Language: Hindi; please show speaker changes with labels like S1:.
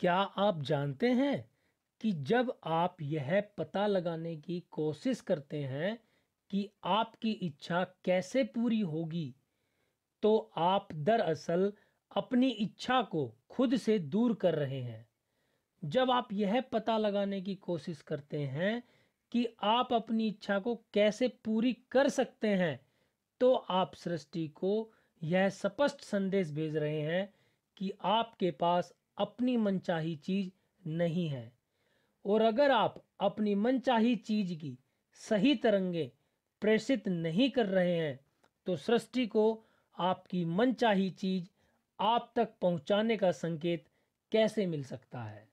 S1: क्या आप जानते हैं कि जब आप यह पता लगाने की कोशिश करते हैं कि आपकी इच्छा कैसे पूरी होगी तो आप दरअसल अपनी इच्छा को खुद से दूर कर रहे हैं जब आप यह पता लगाने की कोशिश करते हैं कि आप अपनी इच्छा को कैसे पूरी कर सकते हैं तो आप सृष्टि को यह स्पष्ट संदेश भेज रहे हैं कि आपके पास अपनी मनचाही चीज नहीं है और अगर आप अपनी मनचाही चीज की सही तरंगे प्रेषित नहीं कर रहे हैं तो सृष्टि को आपकी मनचाही चीज आप तक पहुंचाने का संकेत कैसे मिल सकता है